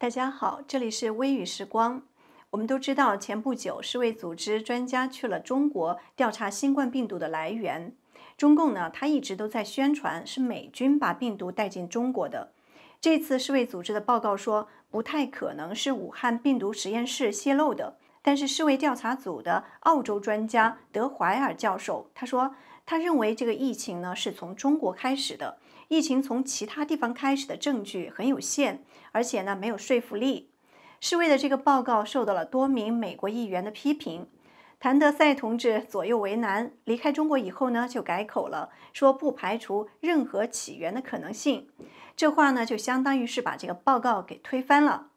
大家好，这里是微语时光。我们都知道，前不久世卫组织专家去了中国调查新冠病毒的来源。中共呢，他一直都在宣传是美军把病毒带进中国的。这次世卫组织的报告说，不太可能是武汉病毒实验室泄露的。但是世卫调查组的澳洲专家德怀尔教授他说。他认为这个疫情呢是从中国开始的，疫情从其他地方开始的证据很有限，而且呢没有说服力。世卫的这个报告受到了多名美国议员的批评，谭德赛同志左右为难，离开中国以后呢就改口了，说不排除任何起源的可能性。这话呢就相当于是把这个报告给推翻了。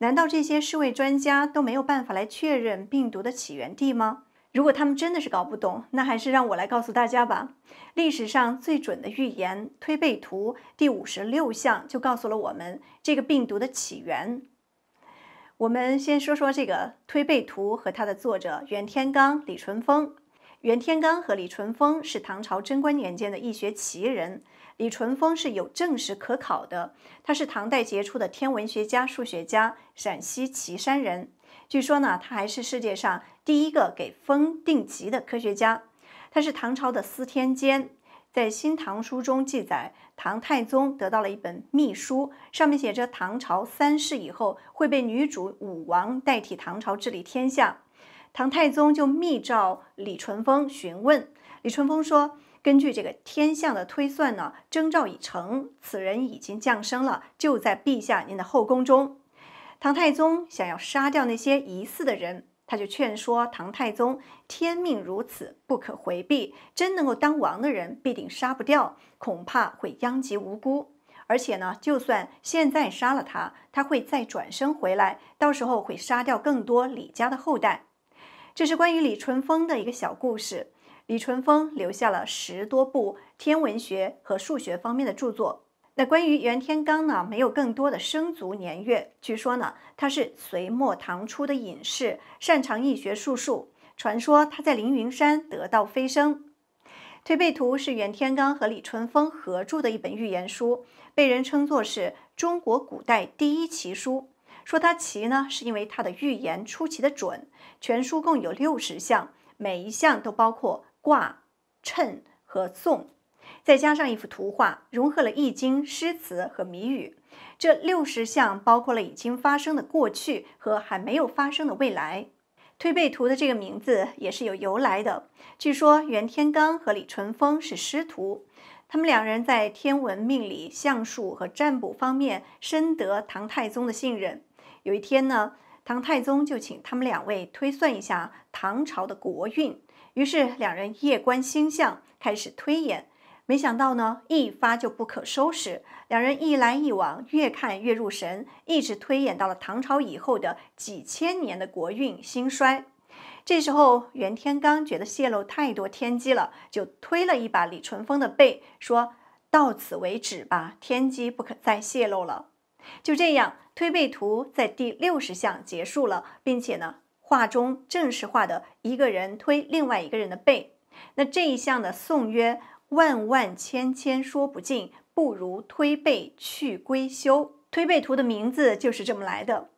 难道这些世卫专家都没有办法来确认病毒的起源地吗？如果他们真的是搞不懂，那还是让我来告诉大家吧。历史上最准的预言《推背图》第五十六项就告诉了我们这个病毒的起源。我们先说说这个《推背图》和它的作者袁天罡、李淳风。袁天罡和李淳风是唐朝贞观年间的一学奇人。李淳风是有正史可考的，他是唐代杰出的天文学家、数学家，陕西岐山人。据说呢，他还是世界上第一个给风定级的科学家。他是唐朝的司天监，在《新唐书》中记载，唐太宗得到了一本秘书，上面写着唐朝三世以后会被女主武王代替唐朝治理天下。唐太宗就密诏李淳风询问，李淳风说：“根据这个天象的推算呢，征兆已成，此人已经降生了，就在陛下您的后宫中。”唐太宗想要杀掉那些疑似的人，他就劝说唐太宗：“天命如此，不可回避。真能够当王的人必定杀不掉，恐怕会殃及无辜。而且呢，就算现在杀了他，他会再转身回来，到时候会杀掉更多李家的后代。”这是关于李淳风的一个小故事。李淳风留下了十多部天文学和数学方面的著作。那关于袁天罡呢，没有更多的生卒年月。据说呢，他是隋末唐初的隐士，擅长易学术数。传说他在凌云山得道飞升。《推背图》是袁天罡和李淳风合著的一本预言书，被人称作是中国古代第一奇书。说它奇呢，是因为它的预言出奇的准。全书共有六十项，每一项都包括卦、谶和颂。再加上一幅图画，融合了易经、诗词和谜语，这六十项包括了已经发生的过去和还没有发生的未来。推背图的这个名字也是有由来的。据说袁天罡和李淳风是师徒，他们两人在天文、命理、相术和占卜方面深得唐太宗的信任。有一天呢，唐太宗就请他们两位推算一下唐朝的国运。于是两人夜观星象，开始推演。没想到呢，一发就不可收拾。两人一来一往，越看越入神，一直推演到了唐朝以后的几千年的国运兴衰。这时候，袁天罡觉得泄露太多天机了，就推了一把李淳风的背，说到此为止吧，天机不可再泄露了。就这样，推背图在第六十项结束了，并且呢，画中正式画的一个人推另外一个人的背。那这一项的颂曰。万万千千说不尽，不如推背去归休。推背图的名字就是这么来的。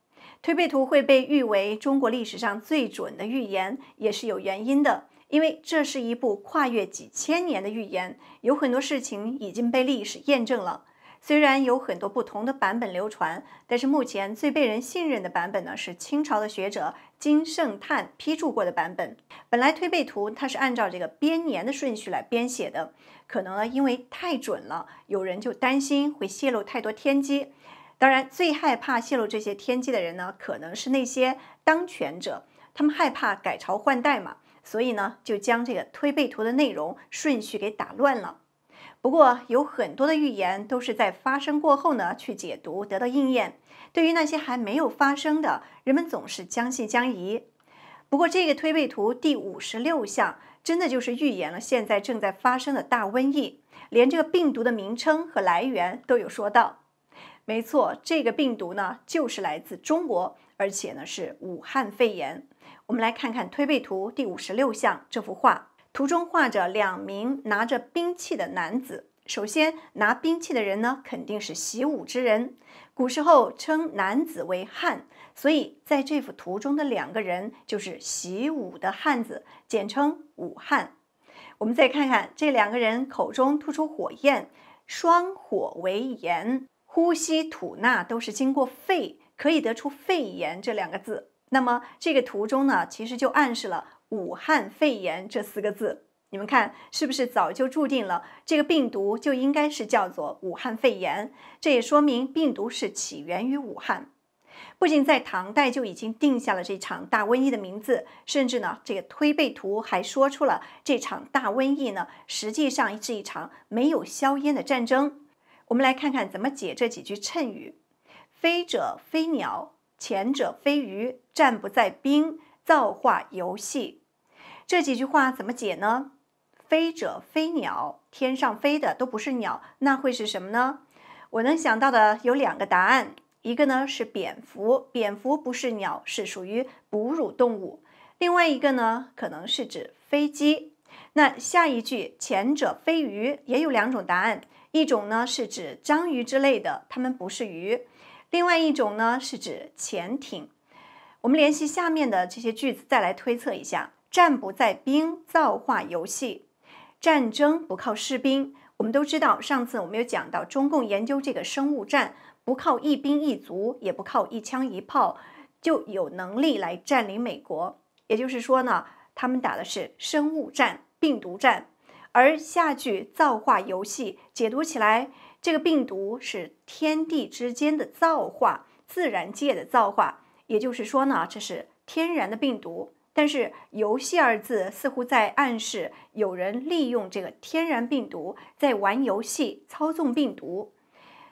推背图会被誉为中国历史上最准的预言，也是有原因的，因为这是一部跨越几千年的预言，有很多事情已经被历史验证了。虽然有很多不同的版本流传，但是目前最被人信任的版本呢，是清朝的学者金圣叹批注过的版本。本来推背图它是按照这个编年的顺序来编写的，可能呢因为太准了，有人就担心会泄露太多天机。当然，最害怕泄露这些天机的人呢，可能是那些当权者，他们害怕改朝换代嘛，所以呢就将这个推背图的内容顺序给打乱了。不过，有很多的预言都是在发生过后呢去解读得到应验。对于那些还没有发生的人们，总是将信将疑。不过，这个推背图第五十六项真的就是预言了现在正在发生的大瘟疫，连这个病毒的名称和来源都有说到。没错，这个病毒呢就是来自中国，而且呢是武汉肺炎。我们来看看推背图第五十六项这幅画。图中画着两名拿着兵器的男子。首先，拿兵器的人呢，肯定是习武之人。古时候称男子为“汉”，所以在这幅图中的两个人就是习武的汉子，简称“武汉”。我们再看看这两个人口中吐出火焰，双火为炎，呼吸吐纳都是经过肺，可以得出“肺炎”这两个字。那么，这个图中呢，其实就暗示了。武汉肺炎这四个字，你们看是不是早就注定了？这个病毒就应该是叫做武汉肺炎，这也说明病毒是起源于武汉。不仅在唐代就已经定下了这场大瘟疫的名字，甚至呢，这个推背图还说出了这场大瘟疫呢，实际上是一场没有硝烟的战争。我们来看看怎么解这几句谶语：飞者飞鸟，前者飞鱼，战不在兵，造化游戏。这几句话怎么解呢？飞者飞鸟，天上飞的都不是鸟，那会是什么呢？我能想到的有两个答案，一个呢是蝙蝠，蝙蝠不是鸟，是属于哺乳动物；另外一个呢可能是指飞机。那下一句，前者飞鱼也有两种答案，一种呢是指章鱼之类的，它们不是鱼；另外一种呢是指潜艇。我们联系下面的这些句子再来推测一下。战不在兵，造化游戏，战争不靠士兵。我们都知道，上次我们有讲到，中共研究这个生物战，不靠一兵一卒，也不靠一枪一炮，就有能力来占领美国。也就是说呢，他们打的是生物战、病毒战。而下句“造化游戏”解读起来，这个病毒是天地之间的造化，自然界的造化。也就是说呢，这是天然的病毒。但是“游戏”二字似乎在暗示有人利用这个天然病毒在玩游戏，操纵病毒。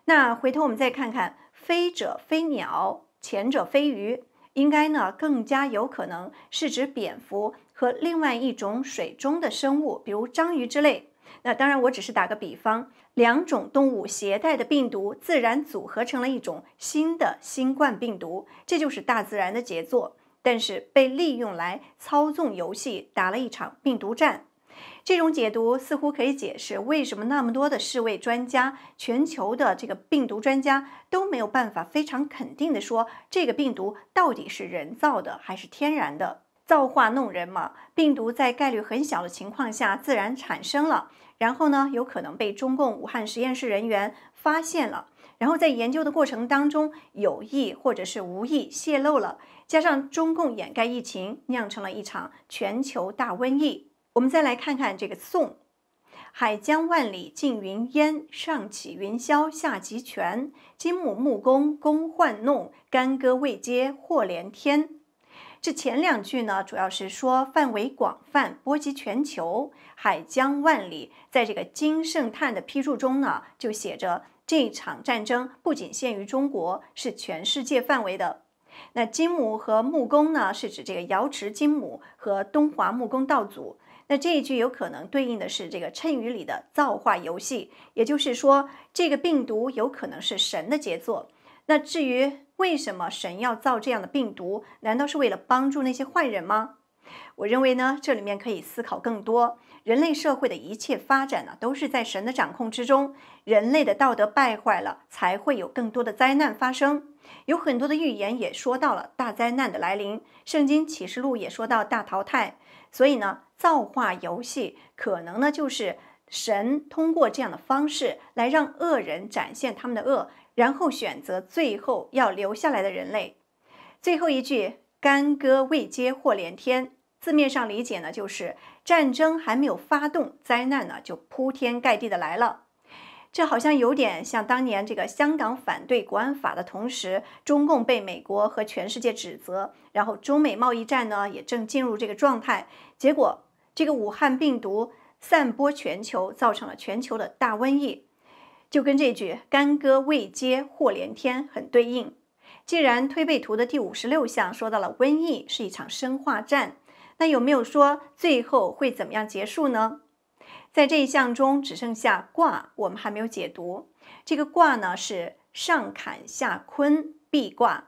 那回头我们再看看“飞者飞鸟，前者飞鱼”，应该呢更加有可能是指蝙蝠和另外一种水中的生物，比如章鱼之类。那当然，我只是打个比方，两种动物携带的病毒自然组合成了一种新的新冠病毒，这就是大自然的杰作。但是被利用来操纵游戏，打了一场病毒战。这种解读似乎可以解释为什么那么多的世卫专家、全球的这个病毒专家都没有办法非常肯定地说这个病毒到底是人造的还是天然的。造化弄人嘛，病毒在概率很小的情况下自然产生了，然后呢，有可能被中共武汉实验室人员发现了。然后在研究的过程当中，有意或者是无意泄露了，加上中共掩盖疫情，酿成了一场全球大瘟疫。我们再来看看这个“宋，海江万里尽云烟，上起云霄下集泉。金木木工工换弄，干戈未接祸连天。”这前两句呢，主要是说范围广泛，波及全球。海江万里，在这个金圣叹的批注中呢，就写着。这场战争不仅限于中国，是全世界范围的。那金母和木工呢？是指这个瑶池金母和东华木工道祖。那这一句有可能对应的是这个谶语里的造化游戏，也就是说，这个病毒有可能是神的杰作。那至于为什么神要造这样的病毒，难道是为了帮助那些坏人吗？我认为呢，这里面可以思考更多。人类社会的一切发展呢，都是在神的掌控之中。人类的道德败坏了，才会有更多的灾难发生。有很多的预言也说到了大灾难的来临，《圣经启示录》也说到大淘汰。所以呢，造化游戏可能呢，就是神通过这样的方式来让恶人展现他们的恶，然后选择最后要留下来的人类。最后一句：干戈未接，祸连天。字面上理解呢，就是战争还没有发动，灾难呢就铺天盖地的来了。这好像有点像当年这个香港反对国安法的同时，中共被美国和全世界指责，然后中美贸易战呢也正进入这个状态，结果这个武汉病毒散播全球，造成了全球的大瘟疫，就跟这句“干戈未接祸连天”很对应。既然推背图的第五十六项说到了瘟疫是一场生化战。那有没有说最后会怎么样结束呢？在这一项中只剩下卦，我们还没有解读。这个卦呢是上坎下坤，必卦。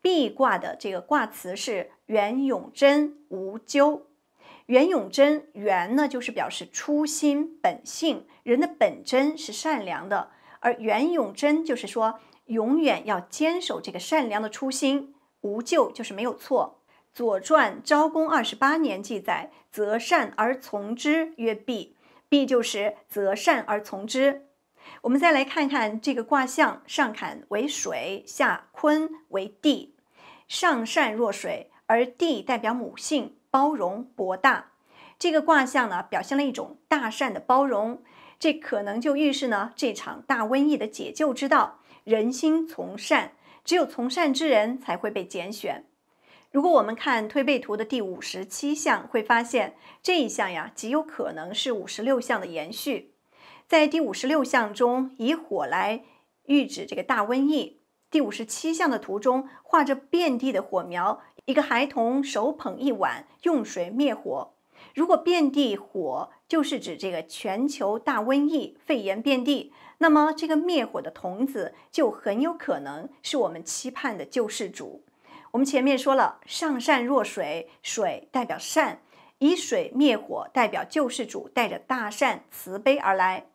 必卦的这个卦词是元永贞无咎。元永贞，元呢就是表示初心本性，人的本真是善良的。而元永贞就是说永远要坚守这个善良的初心，无咎就是没有错。《左传》昭公二十八年记载：“择善而从之。”曰：“必。”必就是择善而从之。我们再来看看这个卦象：上坎为水，下坤为地。上善若水，而地代表母性，包容博大。这个卦象呢，表现了一种大善的包容。这可能就预示呢，这场大瘟疫的解救之道，人心从善，只有从善之人才会被拣选。如果我们看推背图的第五十七项，会发现这一项呀极有可能是五十六项的延续。在第五十六项中，以火来喻指这个大瘟疫。第五十七项的图中画着遍地的火苗，一个孩童手捧一碗用水灭火。如果遍地火就是指这个全球大瘟疫，肺炎遍地，那么这个灭火的童子就很有可能是我们期盼的救世主。我们前面说了，上善若水，水代表善，以水灭火，代表救世主，带着大善慈悲而来。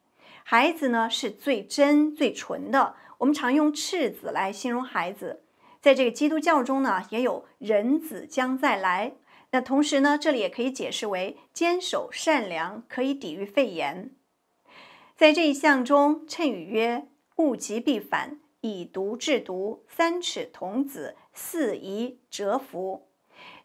孩子呢是最真最纯的，我们常用赤子来形容孩子。在这个基督教中呢，也有仁子将再来。那同时呢，这里也可以解释为坚守善良可以抵御肺炎。在这一项中，谶语曰物极必反。以毒制毒，三尺童子四夷蛰伏。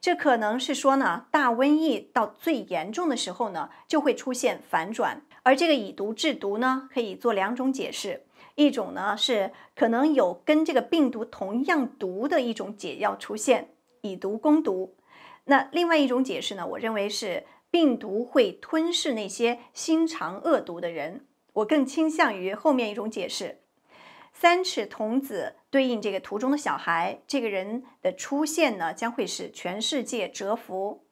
这可能是说呢，大瘟疫到最严重的时候呢，就会出现反转。而这个以毒制毒呢，可以做两种解释：一种呢是可能有跟这个病毒同样毒的一种解药出现，以毒攻毒。那另外一种解释呢，我认为是病毒会吞噬那些心肠恶毒的人。我更倾向于后面一种解释。三尺童子对应这个图中的小孩，这个人的出现呢，将会使全世界折服。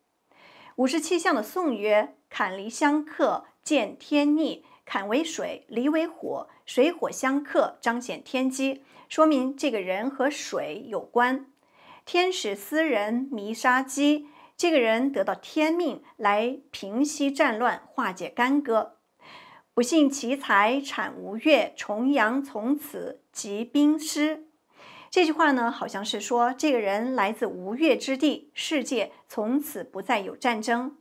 五十七象的颂曰：坎离相克，见天逆。坎为水，离为火，水火相克，彰显天机，说明这个人和水有关。天使私人弥沙机，这个人得到天命来平息战乱，化解干戈。不幸其才产无越，重阳从此即兵师。这句话呢，好像是说这个人来自吴越之地，世界从此不再有战争。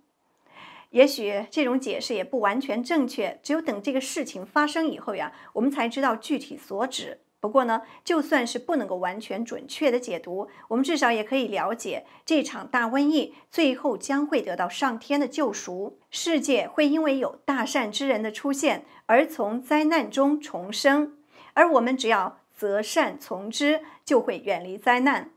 也许这种解释也不完全正确，只有等这个事情发生以后呀，我们才知道具体所指。不过呢，就算是不能够完全准确的解读，我们至少也可以了解这场大瘟疫最后将会得到上天的救赎，世界会因为有大善之人的出现而从灾难中重生，而我们只要择善从之，就会远离灾难。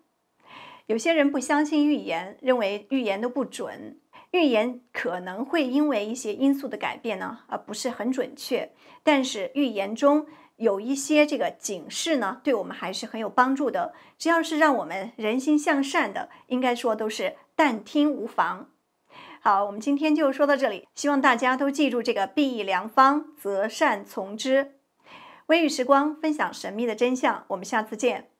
有些人不相信预言，认为预言都不准，预言可能会因为一些因素的改变呢，而不是很准确。但是预言中。有一些这个警示呢，对我们还是很有帮助的。只要是让我们人心向善的，应该说都是但听无妨。好，我们今天就说到这里，希望大家都记住这个避疫良方，择善从之。微雨时光分享神秘的真相，我们下次见。